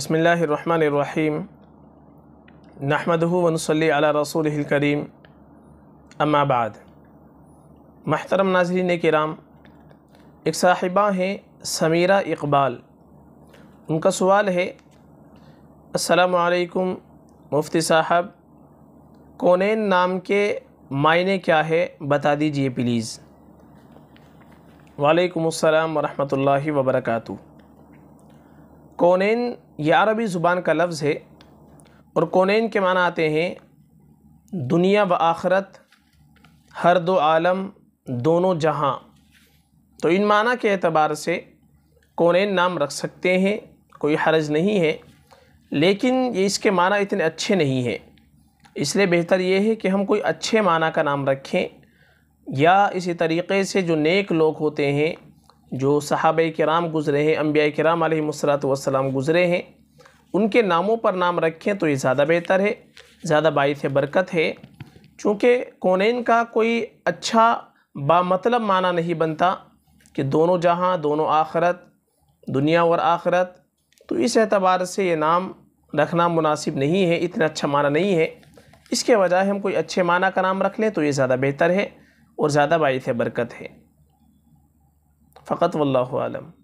बसमीम नहमदूनसली रसूल करीम अम्माबाद महतरम नाजरीन कराम एक साहिबा हैं समीरा इकबाल उनका सवाल है असलकुम मुफ्ती साहब कोनेन नाम के मायने क्या है बता दीजिए प्लीज़ वालेकुम अस्सलाम वरहमतुल्लाहि वबरकू कौनैन ये अरबी ज़ुबान का लफ्ज़ है और कौनैन के माना आते हैं दुनिया व आखरत हर दो आलम दोनों जहां तो इन माना के अतबार से कौनैन नाम रख सकते हैं कोई हरज नहीं है लेकिन ये इसके माना इतने अच्छे नहीं हैं इसलिए बेहतर ये है कि हम कोई अच्छे माना का नाम रखें या इसी तरीक़े से जो नेक लोग होते हैं जो सहाब कराम गुज़रे हैं अम्बिया कराम आलमसलात वसलाम गुज़रे हैं उनके नामों पर नाम रखें तो ये ज़्यादा बेहतर है ज़्यादा बायस बरकत है चूँकि कौन का कोई अच्छा बामतलब माना नहीं बनता कि दोनों जहाँ दोनों आखरत दुनिया और आखरत तो इस एतबार से ये नाम रखना मुनासिब नहीं है इतना अच्छा माना नहीं है इसके बजाय हम कोई अच्छे माना का नाम रख लें तो ये ज़्यादा बेहतर है और ज़्यादा बायस बरकत है فقط والله أعلم